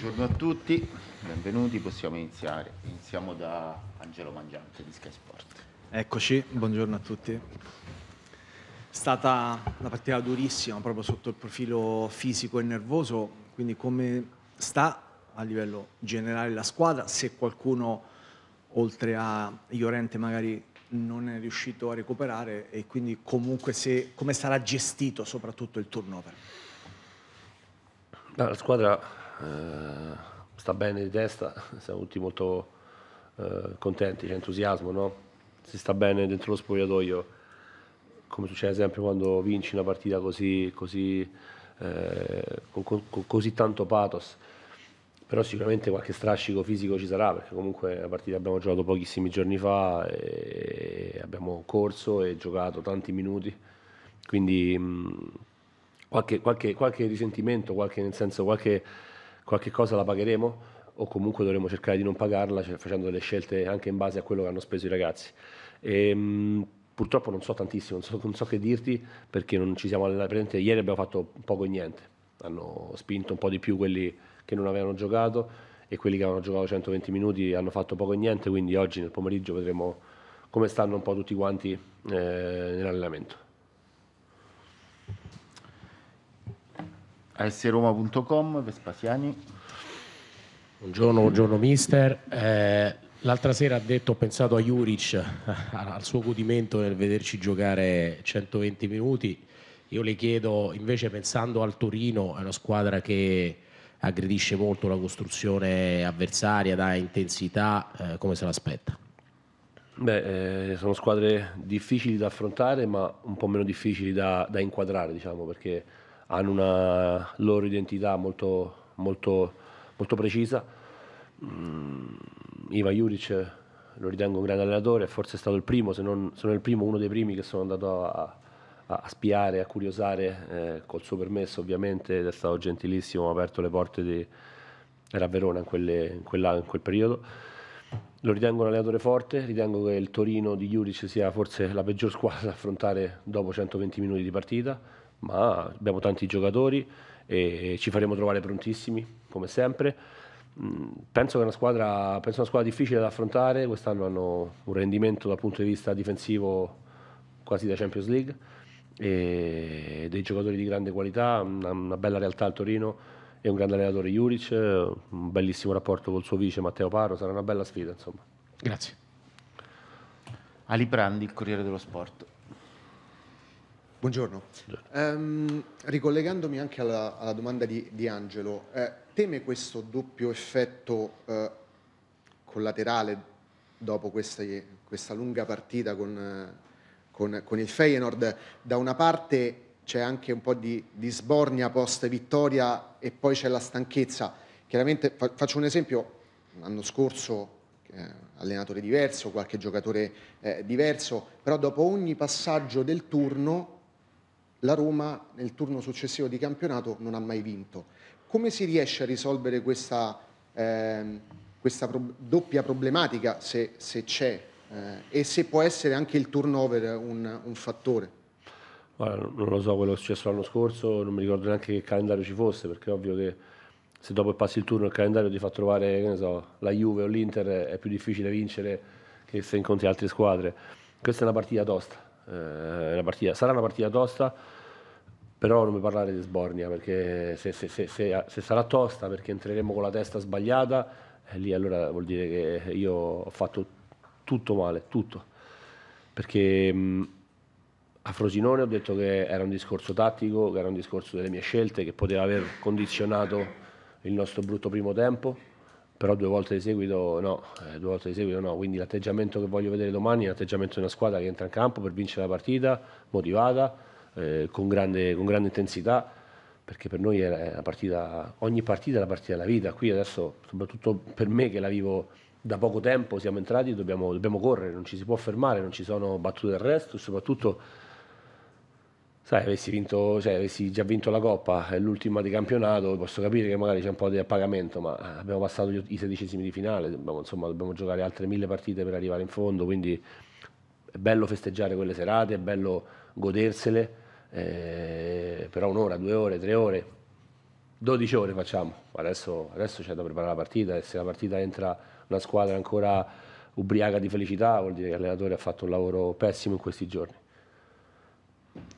Buongiorno a tutti, benvenuti, possiamo iniziare. Iniziamo da Angelo Mangiante di Sky Sport. Eccoci, buongiorno a tutti. È stata una partita durissima proprio sotto il profilo fisico e nervoso, quindi come sta a livello generale la squadra, se qualcuno oltre a Iorente magari non è riuscito a recuperare e quindi comunque se, come sarà gestito soprattutto il turnover. La squadra eh, sta bene di testa, siamo tutti molto eh, contenti, c'è entusiasmo, no? si sta bene dentro lo spogliatoio, come succede sempre quando vinci una partita così, così eh, con, con, così tanto pathos. Però sicuramente qualche strascico fisico ci sarà, perché comunque la partita abbiamo giocato pochissimi giorni fa, e abbiamo corso e giocato tanti minuti, quindi mh, mm, qualche, qualche, qualche risentimento, qualche, nel senso qualche qualche cosa la pagheremo o comunque dovremo cercare di non pagarla cioè, facendo delle scelte anche in base a quello che hanno speso i ragazzi. E, ehm, mh, purtroppo non so tantissimo, non so, non so, che dirti perché non ci siamo allenati, ieri abbiamo fatto poco e niente, hanno spinto un po' di più quelli che non avevano giocato e quelli che avevano giocato 120 minuti hanno fatto poco e niente, quindi oggi nel pomeriggio vedremo come stanno un po' tutti quanti eh, nell'allenamento sroma.com, Vespasiani. Buongiorno, buongiorno mister. Eh, l'altra sera ha detto, ho pensato a Juric, al suo godimento nel vederci giocare 120 minuti. Io le chiedo, invece pensando al Torino, è una squadra che aggredisce molto la costruzione avversaria, da intensità, eh, come se l'aspetta? Beh, eh, sono squadre difficili da affrontare, ma un po' meno difficili da, da inquadrare, diciamo, perché hanno una loro identità molto, molto, molto precisa. Mm, iva Juric lo ritengo un grande allenatore, forse è stato il primo, se non, se non il primo, uno dei primi che sono andato a, a spiare, a curiosare, eh, col suo permesso ovviamente, ed è stato gentilissimo, ha aperto le porte di... era a Verona in, quelle, in, quella, in quel periodo. Lo ritengo un allenatore forte, ritengo che il Torino di Juric sia forse la peggior squadra da affrontare dopo 120 minuti di partita, ma abbiamo tanti giocatori e ci faremo trovare prontissimi, come sempre. Mm, penso che una squadra, penso una squadra difficile da affrontare, quest'anno hanno un rendimento dal punto di vista difensivo quasi da Champions League, e dei giocatori di grande qualità, una, una bella realtà al Torino e un grande allenatore Juric, un bellissimo rapporto col suo vice Matteo Paro, sarà una bella sfida insomma. Grazie. Ali Brandi, Corriere dello Sport. Buongiorno. Um, ricollegandomi anche alla, alla domanda di, di Angelo, eh, teme questo doppio effetto eh, collaterale dopo queste, questa lunga partita con, eh, con, con, il Feyenoord? Da una parte c'è anche un po' di, di sbornia post vittoria e poi c'è la stanchezza. Chiaramente fa, faccio un esempio, l'anno scorso eh, allenatore diverso, qualche giocatore eh, diverso, però dopo ogni passaggio del turno la Roma nel turno successivo di campionato non ha mai vinto. Come si riesce a risolvere questa, eh, questa pro doppia problematica, se, c'è, eh, e se può essere anche il turnover un, un fattore? Guarda, non lo so quello che è successo l'anno scorso, non mi ricordo neanche che calendario ci fosse, perché è ovvio che se dopo passi il turno il calendario ti fa trovare so, la Juve o l'Inter è più difficile vincere che se incontri altre squadre. Questa è una partita tosta, eh, la partita. Sarà una partita tosta, però non mi parlare di Sbornia, perché se, se, se, se sarà tosta perché entreremo con la testa sbagliata, eh, lì allora vuol dire che io ho fatto tutto male, tutto. Perché mh, a Frosinone ho detto che era un discorso tattico, che era un discorso delle mie scelte, che poteva aver condizionato il nostro brutto primo tempo però due volte di seguito no, eh, due volte di seguito no, quindi l'atteggiamento che voglio vedere domani è l'atteggiamento di una squadra che entra in campo per vincere la partita, motivata, eh, con, grande, con, grande, intensità, perché per noi partita, ogni partita è la partita della vita, qui adesso soprattutto per me che la vivo da poco tempo, siamo entrati, dobbiamo, dobbiamo correre, non ci si può fermare, non ci sono battute d'arresto, soprattutto sai, avessi, vinto, cioè, avessi già vinto la Coppa, è l'ultima di campionato, posso capire che magari c'è un po' di appagamento, ma eh, abbiamo passato i sedicesimi di finale, dobbiamo, insomma, dobbiamo giocare altre mille partite per arrivare in fondo, quindi è bello festeggiare quelle serate, è bello godersele, eh, però un'ora, due ore, tre ore, dodici ore facciamo, adesso, adesso c'è da preparare la partita e se la partita entra una squadra ancora ubriaca di felicità vuol dire che l'allenatore ha fatto un lavoro pessimo in questi giorni.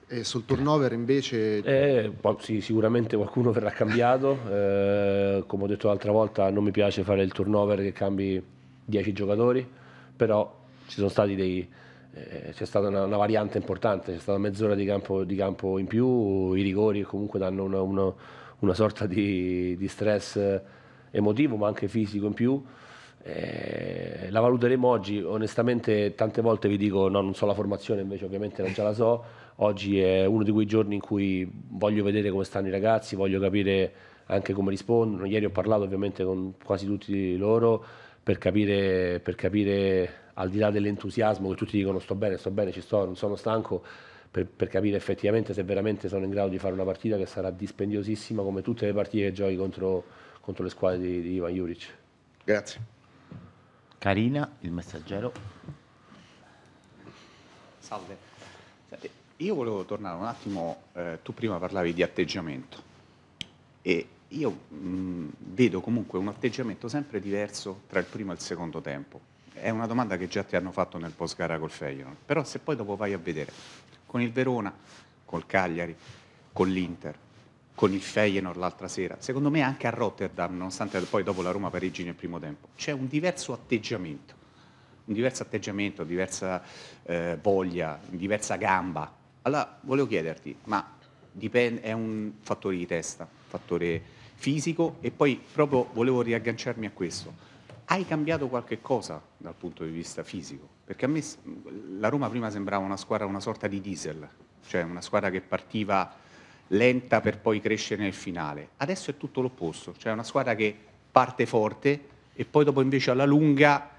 E sul turnover invece? Eh, sì, sicuramente qualcuno verrà cambiato, eh, come ho detto l'altra volta non mi piace fare il turnover che cambi 10 giocatori, però dei, eh, c'è stata una, una, variante importante, c'è stata mezz'ora di campo, di campo in più, i rigori comunque danno una, una, una sorta di, di stress eh, emotivo ma anche fisico in più. Eh, la valuteremo oggi, onestamente tante volte vi dico no, non so la formazione, invece ovviamente non già la so, oggi è uno di quei giorni in cui voglio vedere come stanno i ragazzi, voglio capire anche come rispondono, ieri ho parlato ovviamente con quasi tutti loro per capire, per capire al di là dell'entusiasmo che tutti dicono sto bene, sto bene, ci sto, non sono stanco, per, per, capire effettivamente se veramente sono in grado di fare una partita che sarà dispendiosissima come tutte le partite che giochi contro, contro le squadre di, di Ivan Juric. Grazie. Carina, il messaggero. Salve. io volevo tornare un attimo, eh, tu prima parlavi di atteggiamento e io mh, mm, vedo comunque un atteggiamento sempre diverso tra il primo e il secondo tempo. È una domanda che già ti hanno fatto nel post gara col Feyenoord, però se poi dopo vai a vedere con il Verona, col Cagliari, con l'Inter, con il Feyenoord l'altra sera, secondo me anche a Rotterdam, nonostante poi dopo la Roma-Parigi nel primo tempo, c'è un diverso atteggiamento, un diverso atteggiamento, diversa eh, voglia, diversa gamba. Allora volevo chiederti, ma dipende, è un fattore di testa, fattore fisico e poi proprio volevo riagganciarmi a questo. Hai cambiato qualche cosa dal punto di vista fisico? Perché a me la Roma prima sembrava una squadra, una sorta di diesel, cioè una squadra che partiva lenta per poi crescere nel finale. Adesso è tutto l'opposto, cioè una squadra che parte forte e poi dopo invece alla lunga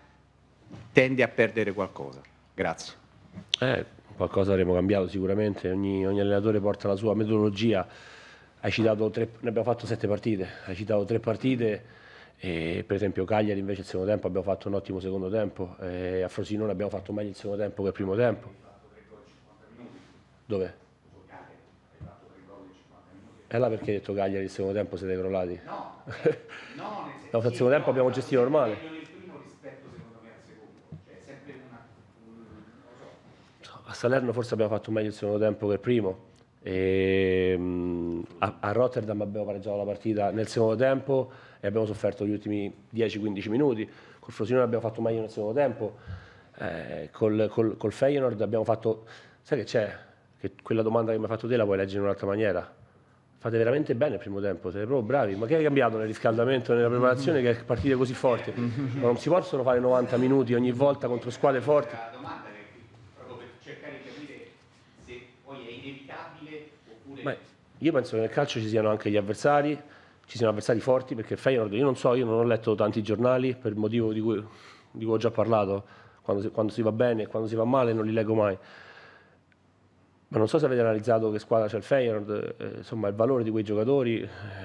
tende a perdere qualcosa. Grazie. Eh, qualcosa avremo cambiato sicuramente, ogni, ogni allenatore porta la sua metodologia. Hai citato tre, ne abbiamo fatto sette partite, hai citato tre partite. E per esempio Cagliari invece il secondo tempo abbiamo fatto un ottimo secondo tempo, e eh, a Frosinone abbiamo fatto meglio il secondo tempo che il primo tempo. Dove? E eh là perché hai detto Cagliari il secondo tempo siete crollati? No, no nel secondo tempo abbiamo gestito normale. Cioè, a Salerno forse abbiamo fatto meglio il secondo tempo che il primo. E, ehm, a, a, Rotterdam abbiamo pareggiato la partita nel secondo tempo e abbiamo sofferto gli ultimi 10-15 minuti. Col Frosinone abbiamo fatto meglio nel secondo tempo. Eh, col, col, col Feyenoord abbiamo fatto... Sai che c'è? Che quella domanda che mi hai fatto te la puoi leggere in un'altra maniera fate veramente bene il primo tempo, siete proprio bravi. Ma che hai cambiato nel riscaldamento, nella preparazione, che partite così forti? Ma non si possono fare 90 minuti ogni volta contro squadre forti. La domanda è proprio per cercare di capire se poi è inevitabile oppure... Ma io penso che nel calcio ci siano anche gli avversari, ci siano avversari forti, perché Feyenoord, io non so, io non ho letto tanti giornali per il motivo di cui, di cui ho già parlato, quando si, quando si va bene e quando si va male non li leggo mai ma non so se avete analizzato che squadra c'è il Feyenoord, eh, insomma il valore di quei giocatori,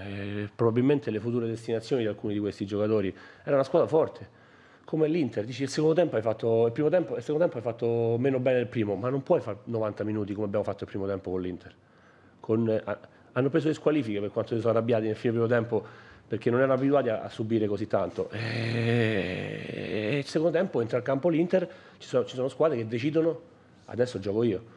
eh, probabilmente le future destinazioni di alcuni di questi giocatori. Era una squadra forte, come l'Inter, dici il secondo tempo hai fatto, il primo tempo, il secondo tempo hai fatto meno bene del primo, ma non puoi fare 90 minuti come abbiamo fatto il primo tempo con l'Inter. Con, eh, hanno preso le squalifiche per quanto si sono arrabbiati nel fine del primo tempo perché non erano abituati a, a subire così tanto. E, eh, e, il secondo tempo entra al campo l'Inter, ci sono, ci sono squadre che decidono, adesso gioco io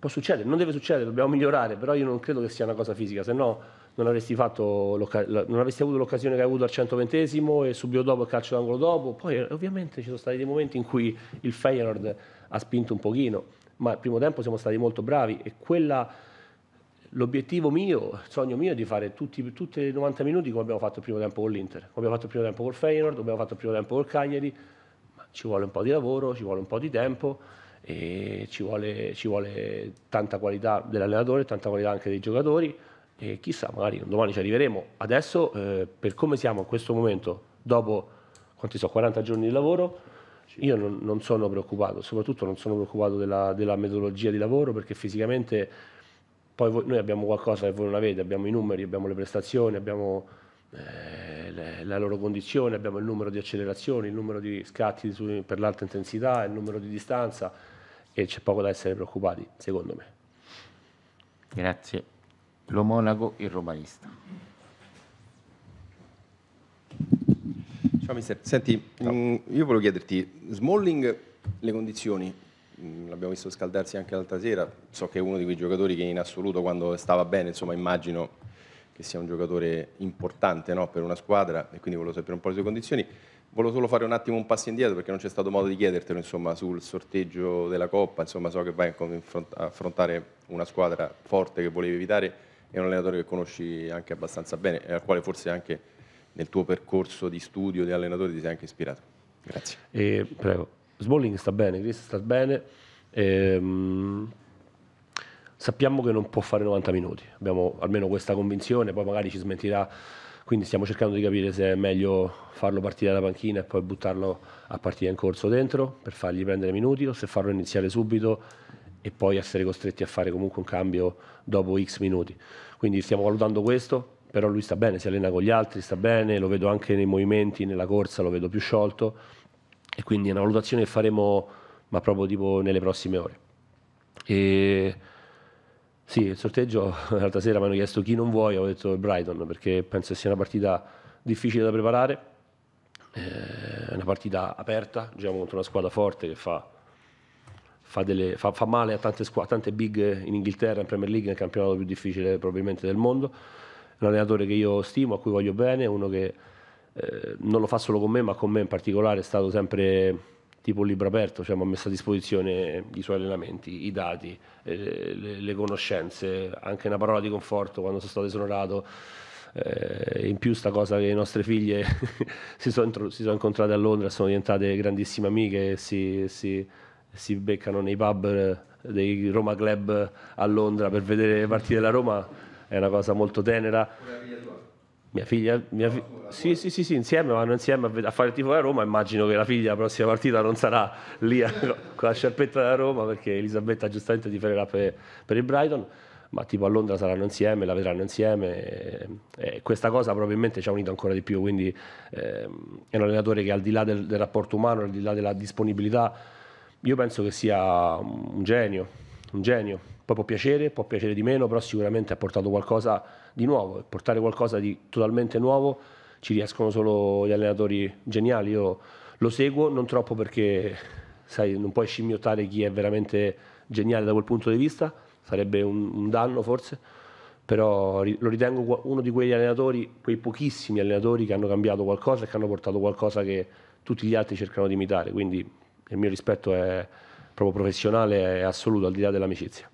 Può succedere, non deve succedere, dobbiamo migliorare, però io non credo che sia una cosa fisica, se no non avresti, non avresti avuto l'occasione che hai avuto al 120 e subito dopo il calcio d'angolo dopo. Poi eh, ovviamente ci sono stati dei momenti in cui il Feyenoord ha spinto un pochino, ma al primo tempo siamo stati molto bravi e quella, l'obiettivo mio, il sogno mio è di fare tutti, tutte le 90 minuti come abbiamo fatto il primo tempo con l'Inter, come abbiamo fatto il primo tempo col Feyenoord, come abbiamo fatto il primo tempo con il Cagliari, ci vuole un po' di lavoro, ci vuole un po' di tempo e ci vuole, ci vuole tanta qualità dell'allenatore, tanta qualità anche dei giocatori e chissà, magari domani ci arriveremo. Adesso, eh, per come siamo in questo momento, dopo quanti so, 40 giorni di lavoro, io non, non sono preoccupato, soprattutto non sono preoccupato della, della metodologia di lavoro perché fisicamente poi voi, noi abbiamo qualcosa che voi non avete, abbiamo i numeri, abbiamo le prestazioni, abbiamo eh, la loro condizione, abbiamo il numero di accelerazioni, il numero di scatti per l'alta intensità, il numero di distanza e c'è poco da essere preoccupati, secondo me. Grazie. Lo Monaco, il romanista. Ciao mister, senti, Ciao. Mh, mm, io volevo chiederti, Smalling, le condizioni, mm, l'abbiamo visto scaldarsi anche l'altra sera, so che è uno di quei giocatori che in assoluto quando stava bene, insomma immagino che sia un giocatore importante no, per una squadra e quindi volevo sapere un po' le sue condizioni. Volevo solo fare un attimo un passo indietro perché non c'è stato modo di chiedertelo insomma, sul sorteggio della Coppa, insomma, so che vai a affrontare una squadra forte che volevi evitare e un allenatore che conosci anche abbastanza bene e al quale forse anche nel tuo percorso di studio di allenatore ti sei anche ispirato. Grazie. E, prego. Smalling sta bene, Chris sta bene. Ehm, sappiamo che non può fare 90 minuti, abbiamo almeno questa convinzione, poi magari ci smentirà quindi stiamo cercando di capire se è meglio farlo partire dalla panchina e poi buttarlo a partire in corso dentro per fargli prendere minuti o se farlo iniziare subito e poi essere costretti a fare comunque un cambio dopo X minuti. Quindi stiamo valutando questo, però lui sta bene, si allena con gli altri, sta bene, lo vedo anche nei movimenti, nella corsa, lo vedo più sciolto e quindi è una valutazione che faremo ma proprio tipo nelle prossime ore. E sì, il sorteggio l'altra sera mi hanno chiesto chi non vuoi, ho detto Brighton perché penso sia una partita difficile da preparare, eh, è una partita aperta, giochiamo contro una squadra forte che fa, fa, delle, fa, fa male a tante, squadre, tante big in Inghilterra, in Premier League, nel campionato più difficile probabilmente del mondo, è un allenatore che io stimo, a cui voglio bene, uno che eh, non lo fa solo con me ma con me in particolare è stato sempre tipo libro aperto, cioè mi ha messo a disposizione i suoi allenamenti, i dati, eh, le, le, conoscenze, anche una parola di conforto quando sono stato esonerato. Eh, in più sta cosa che le nostre figlie si sono son incontrate a Londra, sono diventate grandissime amiche si, si, si beccano nei pub eh, dei Roma Club a Londra per vedere le partite della Roma, è una cosa molto tenera. Mia figlia, mia fi- sì, sì, sì, sì, insieme vanno insieme a, a fare il tifo da Roma. Immagino che la figlia la prossima partita non sarà lì eh, a, con la sciarpetta da Roma perché Elisabetta giustamente tiferà per, per il Brighton. Ma tipo a Londra saranno insieme, la vedranno insieme. E, e questa cosa probabilmente ci ha unito ancora di più. Quindi eh, è un allenatore che al di là del, del rapporto umano, al di là della disponibilità, io penso che sia un genio. Un genio. Poi può piacere, può piacere di meno, però sicuramente ha portato qualcosa di nuovo e portare qualcosa di totalmente nuovo ci riescono solo gli allenatori geniali. Io lo seguo, non troppo perché sai, non puoi scimmiottare chi è veramente geniale da quel punto di vista, sarebbe un, un danno forse, però lo ritengo uno di quegli allenatori, quei pochissimi allenatori che hanno cambiato qualcosa e che hanno portato qualcosa che tutti gli altri cercano di imitare, quindi il mio rispetto è proprio professionale e assoluto, al di là dell'amicizia.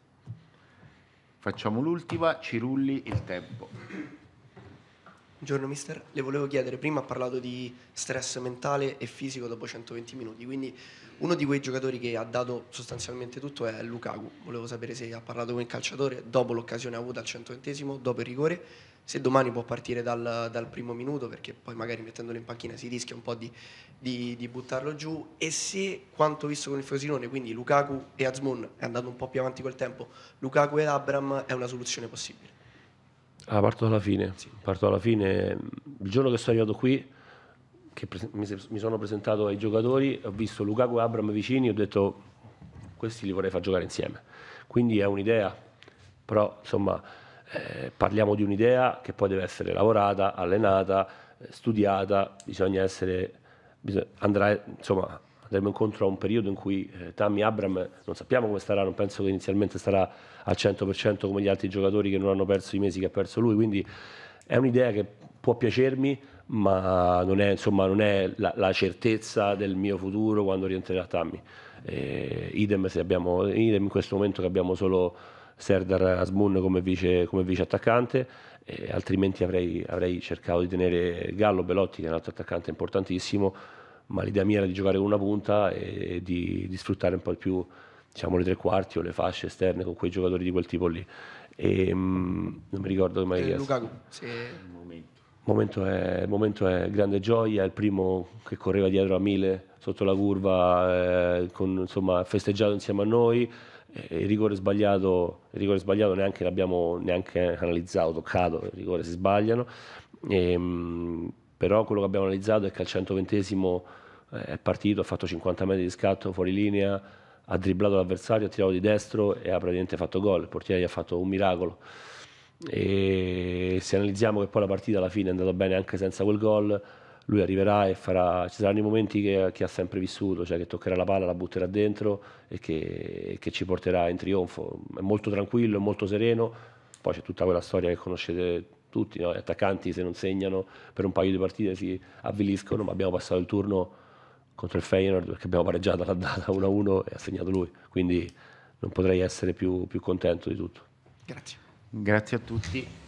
Facciamo l'ultima, ci rulli il tempo. Buongiorno mister, le volevo chiedere, prima ha parlato di stress mentale e fisico dopo 120 minuti, quindi uno di quei giocatori che ha dato sostanzialmente tutto è Lukaku, volevo sapere se ha parlato con il calciatore dopo l'occasione avuta al 120 dopo il rigore, se domani può partire dal, dal, primo minuto perché poi magari mettendolo in panchina si rischia un po' di, di, di buttarlo giù e se quanto visto con il Frosinone, quindi Lukaku e Azmoun è andato un po' più avanti col tempo, Lukaku e Abram è una soluzione possibile. Ah, parto dalla fine. Sì. Parto dalla fine. Il giorno che sono arrivato qui, che mi sono presentato ai giocatori, ho visto Lukaku e Abram vicini, ho detto questi li vorrei far giocare insieme. Quindi è un'idea, però insomma eh, parliamo di un'idea che poi deve essere lavorata, allenata, eh, studiata, bisogna essere, bisogna, andrà, insomma, andremo incontro a un periodo in cui eh, Tammy Abram non sappiamo come starà, non penso che inizialmente starà al 100% come gli altri giocatori che non hanno perso i mesi che ha perso lui, quindi è un'idea che può piacermi, ma non è, insomma, non è la, la, certezza del mio futuro quando rientrerà Tammy. Eh, idem, abbiamo, idem, in questo momento che abbiamo solo Serdar Asmun come vice, come vice attaccante, eh, altrimenti avrei, avrei cercato di tenere Gallo Belotti, che è un altro attaccante importantissimo, ma l'idea mia era di giocare con una punta e, di, di sfruttare un po' di più diciamo, le tre quarti o le fasce esterne con quei giocatori di quel tipo lì. E, mh, mm, non mi ricordo come hai eh, Lukaku, sì. il momento è grande gioia, il primo che correva dietro a mille sotto la curva, eh, con, insomma, festeggiato insieme a noi, il, rigore sbagliato, il rigore sbagliato neanche l'abbiamo neanche analizzato, toccato, il rigore si sbagliano. E, ehm, mh, però quello che abbiamo analizzato è che al 120 eh, è partito, ha fatto 50 metri di scatto fuori linea, ha dribblato l'avversario, ha tirato di destro e ha praticamente fatto gol, il portiere gli ha fatto un miracolo. E se analizziamo che poi la partita alla fine è andata bene anche senza quel gol, lui arriverà e farà, ci saranno i momenti che, che, ha sempre vissuto, cioè che toccherà la palla, la butterà dentro e che, che ci porterà in trionfo. È molto tranquillo, è molto sereno, poi c'è tutta quella storia che conoscete tutti, no? gli attaccanti se non segnano per un paio di partite si avviliscono, ma abbiamo passato il turno contro il Feyenoord perché abbiamo pareggiato la data 1-1 e ha segnato lui, quindi non potrei essere più, più contento di tutto. Grazie. Grazie a tutti.